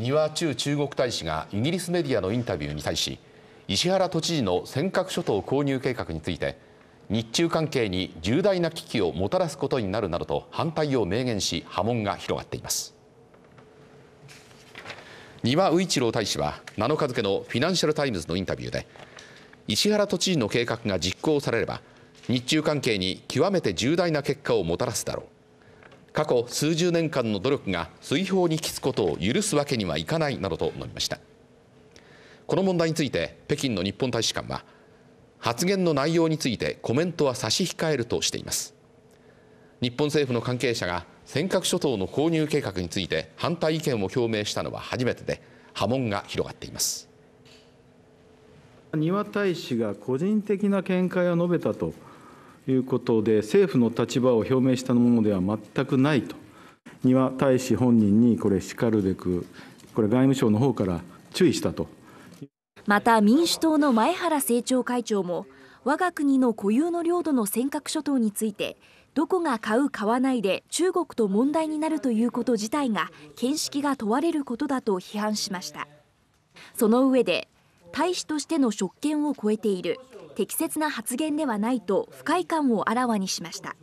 庭駐中国大使がイギリスメディアのインタビューに対し石原都知事の尖閣諸島購入計画について日中関係に重大な危機をもたらすことになるなどと反対を明言し波紋が広がっています丹羽宇一郎大使は7日付のフィナンシャル・タイムズのインタビューで石原都知事の計画が実行されれば日中関係に極めて重大な結果をもたらすだろう過去数十年間の努力が水泡に帰すことを許すわけにはいかないなどと述べましたこの問題について北京の日本大使館は発言の内容についてコメントは差し控えるとしています日本政府の関係者が尖閣諸島の購入計画について反対意見を表明したのは初めてで波紋が広がっています庭大使が個人的な見解を述べたということで、政府の立場を表明したものでは全くないと、には大使本人にこれ、しかるべく、これ、外務省の方から注意したと。また民主党の前原政調会長も、我が国の固有の領土の尖閣諸島について、どこが買う、買わないで中国と問題になるということ自体が見識が問われることだと批判しました。その上で大使としての職権を超えている適切な発言ではないと不快感をあらわにしました。